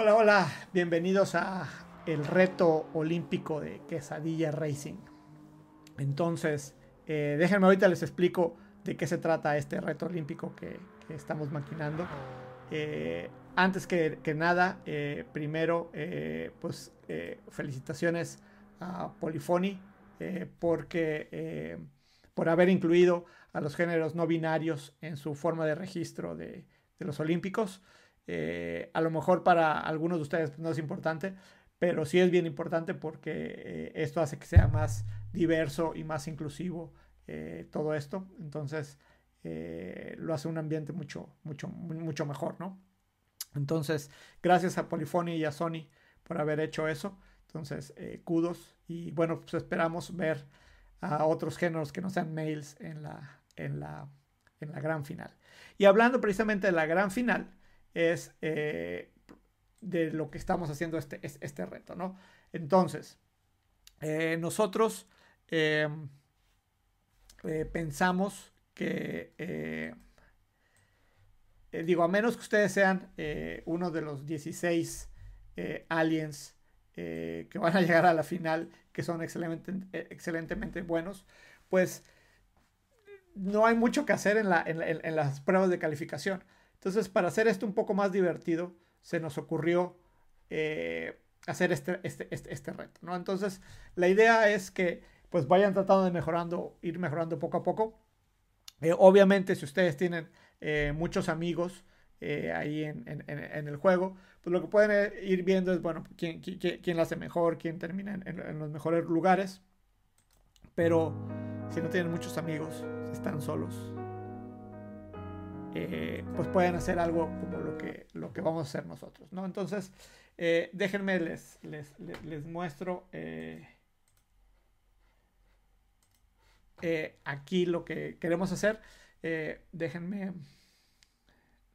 Hola, hola, bienvenidos a el reto olímpico de quesadilla racing. Entonces, eh, déjenme ahorita les explico de qué se trata este reto olímpico que, estamos maquinando. Eh, antes que, nada, eh, primero, pues felicitaciones a Polifoni porque por haber incluido a los géneros no binarios en su forma de registro de los olímpicos. Eh, a lo mejor para algunos de ustedes pues, no es importante, pero sí es bien importante porque eh, esto hace que sea más diverso y más inclusivo eh, todo esto. Entonces lo hace un ambiente mucho, mucho, mucho mejor, ¿no? Entonces, gracias a Polyphony y a Sony por haber hecho eso. Entonces, kudos. Y bueno, pues esperamos ver a otros géneros que no sean males en la, en la, en la gran final. Y hablando precisamente de la gran final, es eh, de lo que estamos haciendo este, este reto, ¿no? Entonces, eh, nosotros em, eh, pensamos que, digo, a menos que ustedes sean uno de los 16 aliens que van a llegar a la final, que son excelentemente buenos, pues no hay mucho que hacer en las pruebas de calificación. Entonces, para hacer esto un poco más divertido, se nos ocurrió eh, hacer este, este, este, este, reto, ¿no? Entonces, la idea es que pues vayan tratando de mejorando, ir mejorando poco a poco. Eh, obviamente, si ustedes tienen eh, muchos amigos ahí en, el juego, pues lo que pueden ir viendo es, bueno, quién, quién, la hace mejor, quién termina en los mejores lugares. Pero si no tienen muchos amigos, están solos. Eh, pues pueden hacer algo como lo que, lo que vamos a hacer nosotros, ¿no? Entonces, eh, déjenme les, les, muestro eh, aquí lo que queremos hacer. déjenme...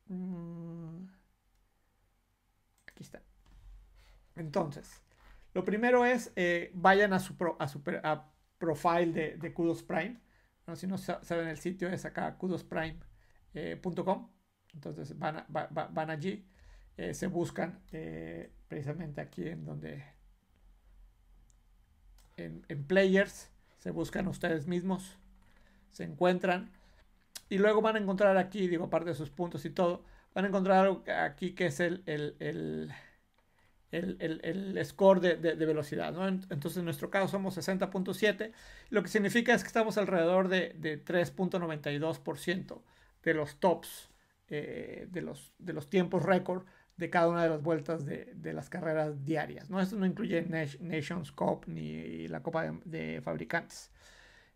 Mm, aquí está. Entonces, lo primero es, vayan a su, profile de, Kudos Prime. Si no saben el sitio, es acá, Kudos Prime. Eh, entonces van, allí, eh, se buscan eh, precisamente aquí en donde, en, Players, se buscan ustedes mismos, se encuentran y luego van a encontrar aquí, digo, parte de sus puntos y todo, van a encontrar aquí que es el, el, score de, velocidad. Entonces, en nuestro caso somos 60.7, lo que significa es que estamos alrededor de, de 3.92% de los tops, eh, de, los, de los tiempos récord de cada una de las vueltas de, las carreras diarias. ¿no? Esto no incluye Nations Cup ni la Copa de, Fabricantes.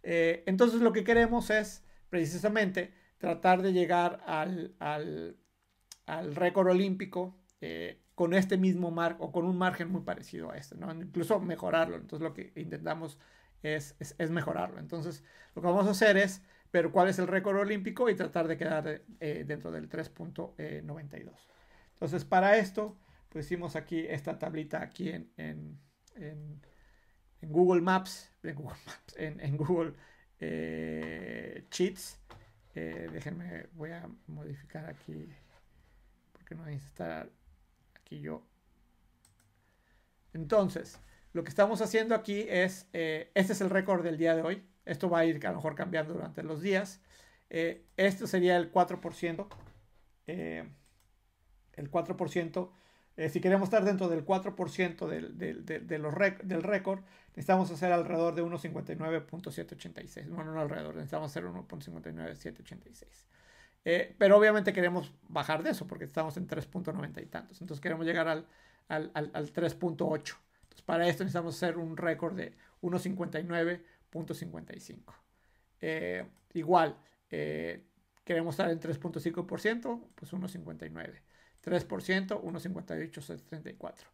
Eh, entonces lo que queremos es precisamente tratar de llegar al, al, récord olímpico eh, con este mismo margen o con un margen muy parecido a este, ¿no? incluso mejorarlo. Entonces lo que intentamos es, es mejorarlo. Entonces lo que vamos a hacer es pero, cuál es el récord olímpico y tratar de quedar eh, dentro del 3.92. Entonces, para esto, pusimos hicimos aquí esta tablita aquí en, Google Maps, en Google, Maps, en, Google Cheats. Eh, eh, déjenme, voy a modificar aquí, porque no voy aquí yo. Entonces, lo que estamos haciendo aquí es, este es el récord del día de hoy, esto va a ir a lo mejor cambiando durante los días. Eh, esto sería el 4%. Eh, el 4%. Eh, si queremos estar dentro del 4% del, del, de los del récord, necesitamos hacer alrededor de 1.59.786. Bueno, no alrededor, necesitamos hacer 1.59786. Eh, pero obviamente queremos bajar de eso porque estamos en 3.90 y tantos. Entonces queremos llegar al, al 3.8. Entonces para esto necesitamos hacer un récord de 1.59 .55 eh, igual, eh, queremos estar en 3.5%, pues 1.59. 3%, 34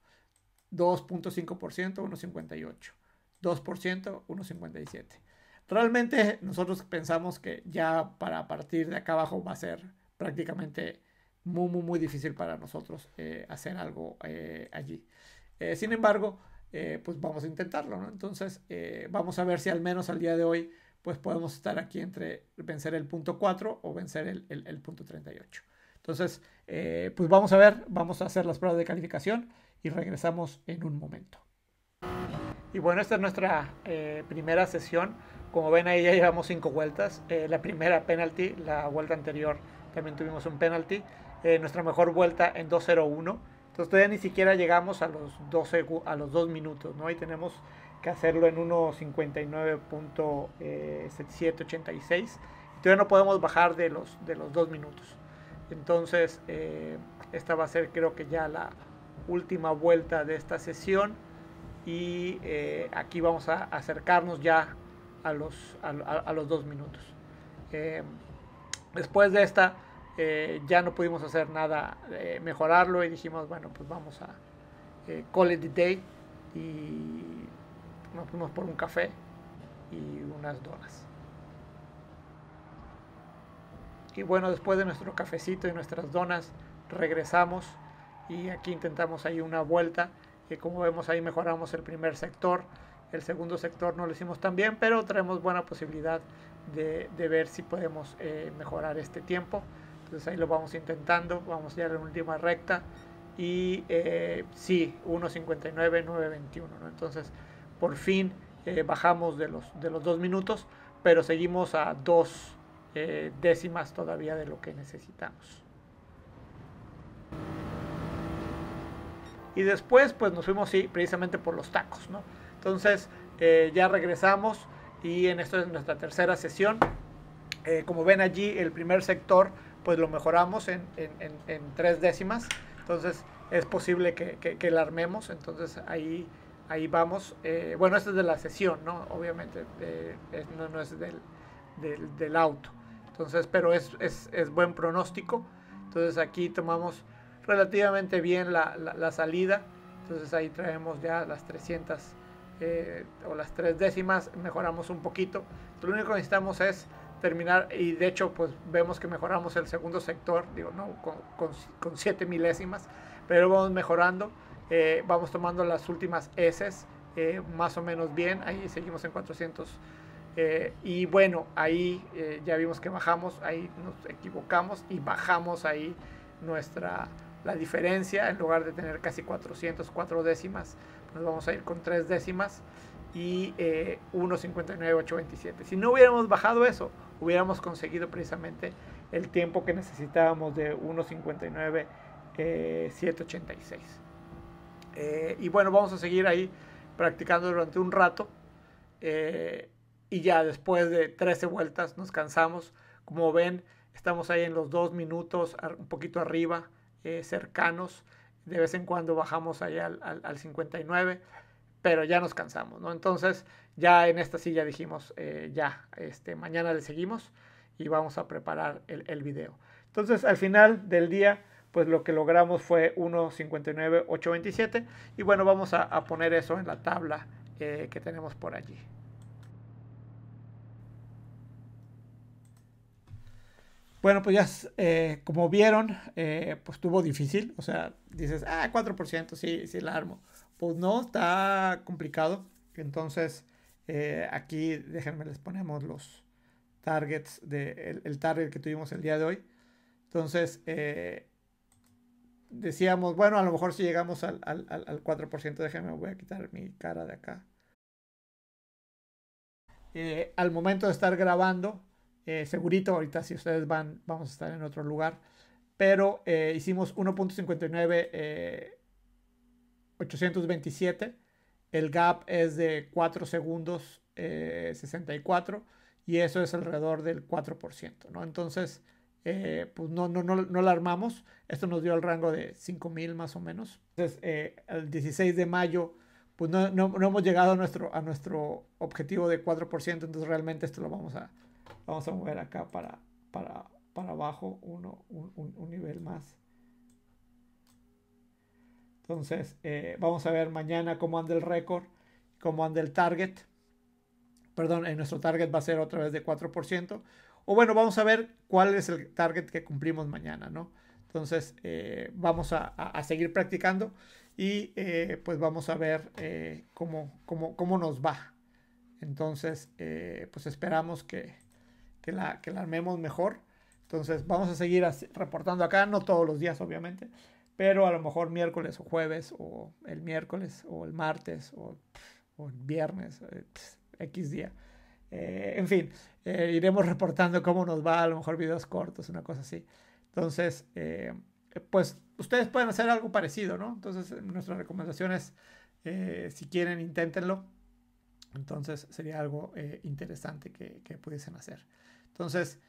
2.5%, 1.58. 2%, 1.57. Realmente nosotros pensamos que ya para partir de acá abajo va a ser prácticamente muy, muy, difícil para nosotros eh, hacer algo allí. sin embargo, eh, pues vamos a intentarlo, Entonces, eh, vamos a ver si al menos al día de hoy, pues podemos estar aquí entre vencer el punto 4 o vencer el, el, punto 38. Entonces, eh, pues vamos a ver, vamos a hacer las pruebas de calificación y regresamos en un momento. Y bueno, esta es nuestra primera sesión. Como ven ahí ya llevamos cinco vueltas. la primera penalty, la vuelta anterior también tuvimos un penalty. nuestra mejor vuelta en 2-0-1. Entonces todavía ni siquiera llegamos a los dos a los 2 minutos, ¿no? Y tenemos que hacerlo en 1.59.786. Eh, todavía no podemos bajar de los, de los 2 minutos. Entonces, eh, esta va a ser creo que ya la última vuelta de esta sesión. Y eh, aquí vamos a acercarnos ya a los, los 2 minutos. después de esta eh, ya no pudimos hacer nada, eh, mejorarlo y dijimos, bueno, pues vamos a eh, call it day y nos fuimos por un café y unas donas. Y bueno, después de nuestro cafecito y nuestras donas, regresamos y aquí intentamos ahí una vuelta. que como vemos ahí mejoramos el primer sector, el segundo sector no lo hicimos tan bien, pero traemos buena posibilidad de ver si podemos mejorar este tiempo. Entonces ahí lo vamos intentando, vamos ya a la última recta y eh, sí, 1.59.921, ¿no? Entonces por fin eh, bajamos de los, de los dos minutos, pero seguimos a dos eh, décimas todavía de lo que necesitamos. Y después pues nos fuimos sí, precisamente por los tacos, ¿no? Entonces ya regresamos y en esto es nuestra tercera sesión eh, como ven allí, el primer sector, pues lo mejoramos en, tres décimas. Entonces, es posible que, que, la armemos. Entonces, ahí, ahí vamos. Eh, bueno, esto es de la sesión, ¿no? Obviamente, no, es del, auto. Entonces, pero es, buen pronóstico. Entonces, aquí tomamos relativamente bien la, salida. Entonces, ahí traemos ya las 300 eh, o las tres décimas. Mejoramos un poquito. lo único que necesitamos es terminar y de hecho pues vemos que mejoramos el segundo sector, digo, no, con, con, siete milésimas, pero vamos mejorando, eh, vamos tomando las últimas S eh, más o menos bien, ahí seguimos en 400 eh, y bueno, ahí ya vimos que bajamos, ahí nos equivocamos y bajamos ahí nuestra la diferencia, en lugar de tener casi 400, 4 décimas, nos vamos a ir con tres décimas y 1.59.827. Eh, si no hubiéramos bajado eso, hubiéramos conseguido precisamente el tiempo que necesitábamos de 1.59.786. Eh, eh, y bueno, vamos a seguir ahí practicando durante un rato. y ya después de 13 vueltas nos cansamos. Como ven, estamos ahí en los dos minutos, un poquito arriba, cercanos. De vez en cuando bajamos ahí al, al 59 pero ya nos cansamos, ¿no? Entonces, ya en esta silla dijimos, eh, ya, este, mañana le seguimos y vamos a preparar el, video. Entonces, al final del día, pues lo que logramos fue 1.59.827 y bueno, vamos a, poner eso en la tabla eh, que tenemos por allí. Bueno, pues ya, eh, como vieron, pues estuvo difícil, o sea, dices, ah, 4%, sí, sí la armo pues no, está complicado. Entonces, eh, aquí déjenme les ponemos los targets, de, el, target que tuvimos el día de hoy. Entonces, eh, decíamos, bueno, a lo mejor si llegamos al, 4%, déjenme, voy a quitar mi cara de acá. Eh, al momento de estar grabando, segurito, ahorita si ustedes van, vamos a estar en otro lugar, pero hicimos 1.59 827. El gap es de 4 segundos 64 eh, y eso es alrededor del 4%, ¿no? Entonces, eh, pues no, no, no, no armamos. Esto nos dio el rango de 5.000 más o menos. Entonces, eh, el 16 de mayo, pues no, hemos llegado a nuestro, a nuestro objetivo de 4%, entonces realmente esto lo vamos a, vamos a mover acá para, para, para abajo, uno, un nivel más. Entonces, eh, vamos a ver mañana cómo anda el récord, cómo anda el target. Perdón, en eh, nuestro target va a ser otra vez de 4%. O bueno, vamos a ver cuál es el target que cumplimos mañana, ¿no? Entonces, eh, vamos a, seguir practicando y pues vamos a ver cómo, nos va. Entonces, pues esperamos que, la, que la armemos mejor. Entonces, vamos a seguir reportando acá, no todos los días, obviamente pero a lo mejor miércoles o jueves o el miércoles o el martes o, el viernes, eh, X día. Eh, en fin, eh, iremos reportando cómo nos va, a lo mejor videos cortos, una cosa así. Entonces, pues ustedes pueden hacer algo parecido, ¿no? Entonces, nuestra recomendación es, si quieren, inténtenlo. Entonces, sería algo interesante que, pudiesen hacer. Entonces,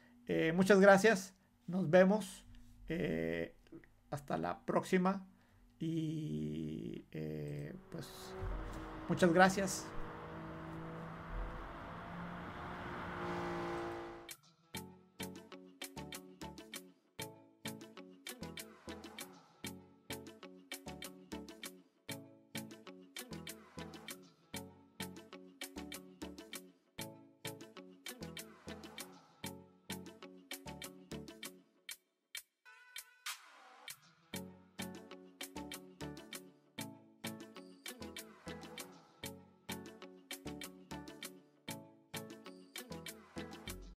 muchas gracias, nos vemos hasta la próxima y eh, pues muchas gracias.